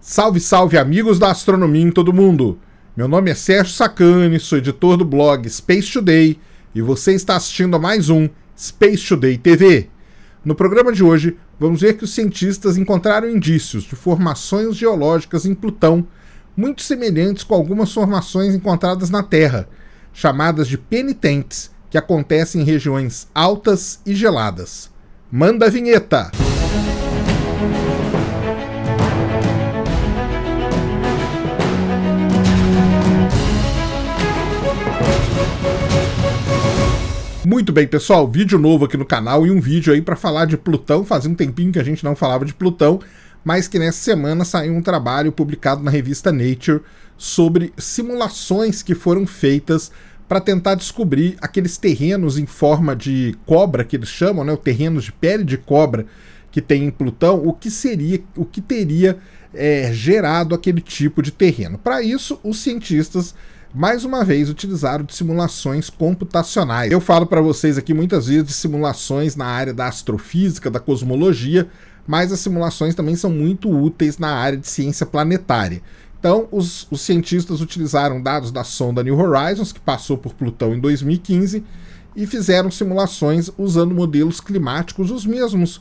Salve, salve, amigos da astronomia em todo mundo! Meu nome é Sérgio Sacani, sou editor do blog Space Today e você está assistindo a mais um Space Today TV. No programa de hoje, vamos ver que os cientistas encontraram indícios de formações geológicas em Plutão muito semelhantes com algumas formações encontradas na Terra, chamadas de penitentes, que acontecem em regiões altas e geladas. Manda a vinheta! Música Muito bem, pessoal, vídeo novo aqui no canal e um vídeo aí para falar de Plutão. Fazia um tempinho que a gente não falava de Plutão, mas que nessa semana saiu um trabalho publicado na revista Nature sobre simulações que foram feitas para tentar descobrir aqueles terrenos em forma de cobra que eles chamam, né, o terrenos de pele de cobra que tem em Plutão, o que seria, o que teria é, gerado aquele tipo de terreno. Para isso, os cientistas mais uma vez utilizaram de simulações computacionais. Eu falo para vocês aqui muitas vezes de simulações na área da astrofísica, da cosmologia, mas as simulações também são muito úteis na área de ciência planetária. Então, os, os cientistas utilizaram dados da sonda New Horizons, que passou por Plutão em 2015, e fizeram simulações usando modelos climáticos, os mesmos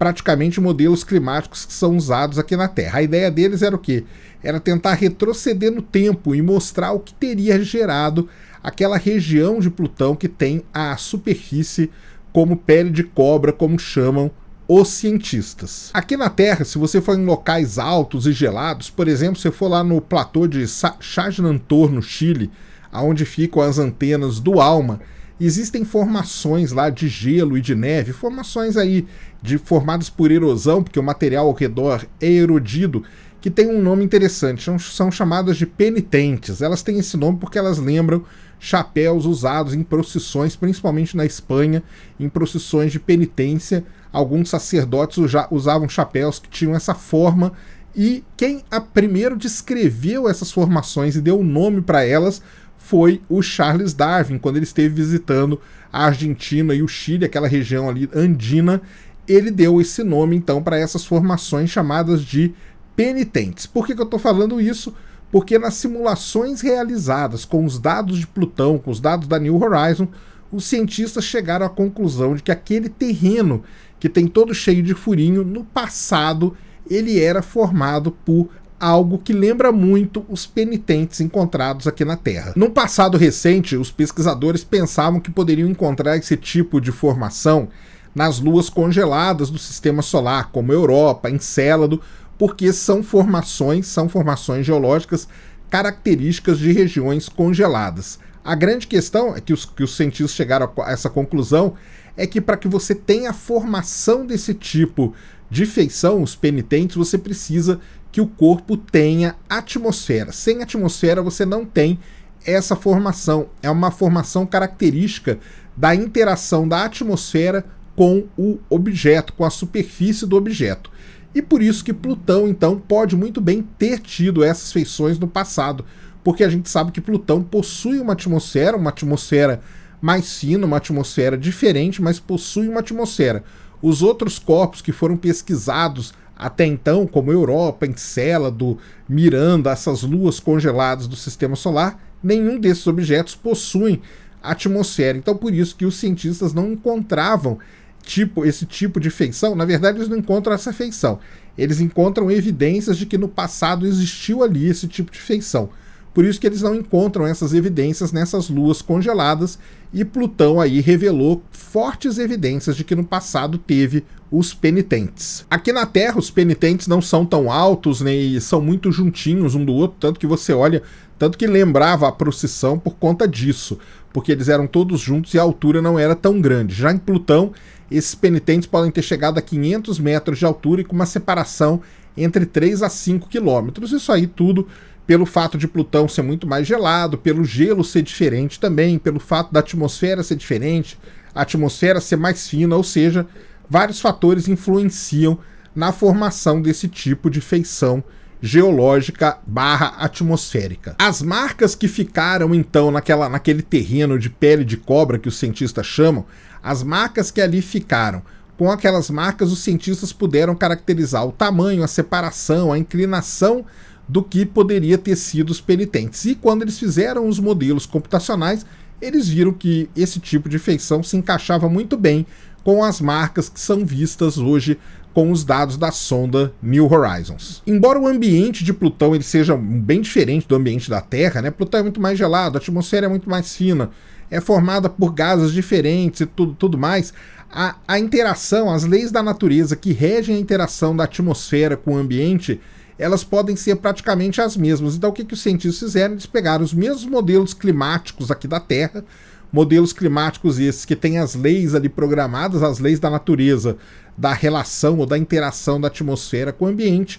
praticamente modelos climáticos que são usados aqui na Terra. A ideia deles era o quê? Era tentar retroceder no tempo e mostrar o que teria gerado aquela região de Plutão que tem a superfície como pele de cobra, como chamam os cientistas. Aqui na Terra, se você for em locais altos e gelados, por exemplo, se você for lá no platô de Chajnantor, no Chile, aonde ficam as antenas do ALMA, existem formações lá de gelo e de neve, formações aí de formadas por erosão, porque o material ao redor é erodido, que tem um nome interessante, são, são chamadas de penitentes. Elas têm esse nome porque elas lembram chapéus usados em procissões, principalmente na Espanha, em procissões de penitência. Alguns sacerdotes já usavam chapéus que tinham essa forma e quem primeiro descreveu essas formações e deu o nome para elas foi o Charles Darwin, quando ele esteve visitando a Argentina e o Chile, aquela região ali andina, ele deu esse nome então para essas formações chamadas de penitentes. Por que, que eu estou falando isso? Porque nas simulações realizadas com os dados de Plutão, com os dados da New Horizon, os cientistas chegaram à conclusão de que aquele terreno que tem todo cheio de furinho, no passado ele era formado por algo que lembra muito os penitentes encontrados aqui na Terra. Num passado recente, os pesquisadores pensavam que poderiam encontrar esse tipo de formação nas luas congeladas do sistema solar, como Europa, Encélado, porque são formações, são formações geológicas características de regiões congeladas. A grande questão é que os, que os cientistas chegaram a essa conclusão é que para que você tenha a formação desse tipo de feição, os penitentes, você precisa que o corpo tenha atmosfera. Sem atmosfera você não tem essa formação. É uma formação característica da interação da atmosfera com o objeto, com a superfície do objeto. E por isso que Plutão, então, pode muito bem ter tido essas feições no passado, porque a gente sabe que Plutão possui uma atmosfera, uma atmosfera mais fina, uma atmosfera diferente, mas possui uma atmosfera. Os outros corpos que foram pesquisados até então, como Europa, Encélado, Miranda, essas luas congeladas do sistema solar, nenhum desses objetos possuem atmosfera. Então, por isso que os cientistas não encontravam tipo esse tipo de feição. Na verdade, eles não encontram essa feição. Eles encontram evidências de que no passado existiu ali esse tipo de feição. Por isso que eles não encontram essas evidências nessas luas congeladas e Plutão aí revelou fortes evidências de que no passado teve os penitentes. Aqui na Terra os penitentes não são tão altos nem né, são muito juntinhos um do outro, tanto que você olha, tanto que lembrava a procissão por conta disso, porque eles eram todos juntos e a altura não era tão grande. Já em Plutão, esses penitentes podem ter chegado a 500 metros de altura e com uma separação entre 3 a 5 quilômetros. Isso aí tudo pelo fato de Plutão ser muito mais gelado, pelo gelo ser diferente também, pelo fato da atmosfera ser diferente, a atmosfera ser mais fina, ou seja, vários fatores influenciam na formação desse tipo de feição geológica barra atmosférica. As marcas que ficaram então naquela, naquele terreno de pele de cobra que os cientistas chamam, as marcas que ali ficaram, com aquelas marcas os cientistas puderam caracterizar o tamanho, a separação, a inclinação do que poderia ter sido os penitentes. E quando eles fizeram os modelos computacionais, eles viram que esse tipo de feição se encaixava muito bem com as marcas que são vistas hoje com os dados da sonda New Horizons. Embora o ambiente de Plutão ele seja bem diferente do ambiente da Terra, né? Plutão é muito mais gelado, a atmosfera é muito mais fina, é formada por gases diferentes e tudo, tudo mais. A, a interação, as leis da natureza que regem a interação da atmosfera com o ambiente elas podem ser praticamente as mesmas. Então, o que, que os cientistas fizeram? Eles pegaram os mesmos modelos climáticos aqui da Terra, modelos climáticos esses que têm as leis ali programadas, as leis da natureza, da relação ou da interação da atmosfera com o ambiente,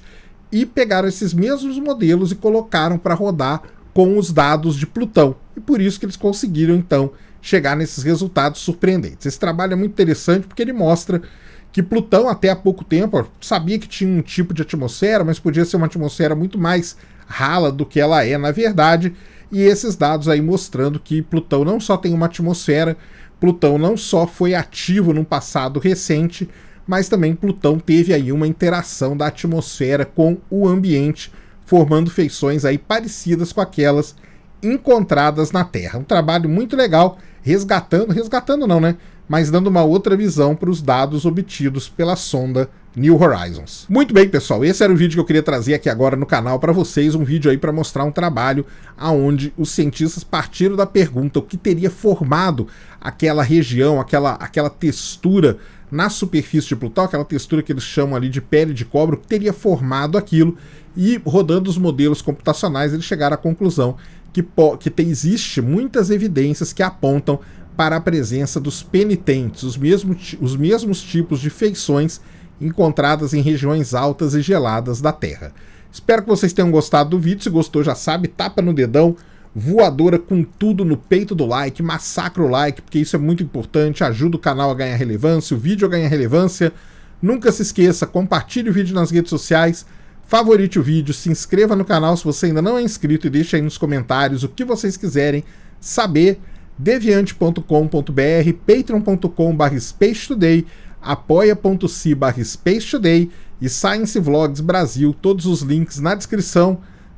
e pegaram esses mesmos modelos e colocaram para rodar com os dados de Plutão. E por isso que eles conseguiram, então, chegar nesses resultados surpreendentes. Esse trabalho é muito interessante porque ele mostra que Plutão, até há pouco tempo, sabia que tinha um tipo de atmosfera, mas podia ser uma atmosfera muito mais rala do que ela é na verdade. E esses dados aí mostrando que Plutão não só tem uma atmosfera, Plutão não só foi ativo num passado recente, mas também Plutão teve aí uma interação da atmosfera com o ambiente, formando feições aí parecidas com aquelas encontradas na Terra. Um trabalho muito legal, resgatando, resgatando não, né? Mas dando uma outra visão para os dados obtidos pela sonda New Horizons. Muito bem, pessoal, esse era o vídeo que eu queria trazer aqui agora no canal para vocês, um vídeo aí para mostrar um trabalho aonde os cientistas partiram da pergunta o que teria formado aquela região, aquela, aquela textura na superfície de Plutão, aquela textura que eles chamam ali de pele de cobre, que teria formado aquilo, e rodando os modelos computacionais, eles chegaram à conclusão que, que tem, existe muitas evidências que apontam para a presença dos penitentes, os mesmos, os mesmos tipos de feições encontradas em regiões altas e geladas da Terra. Espero que vocês tenham gostado do vídeo. Se gostou, já sabe, tapa no dedão, voadora com tudo no peito do like, massacra o like, porque isso é muito importante, ajuda o canal a ganhar relevância, o vídeo a ganhar relevância. Nunca se esqueça, compartilhe o vídeo nas redes sociais, favorite o vídeo, se inscreva no canal se você ainda não é inscrito e deixe aí nos comentários o que vocês quiserem saber. deviante.com.br, patreon.com.br spacetoday, spacetoday e Science Vlogs Brasil, todos os links na descrição.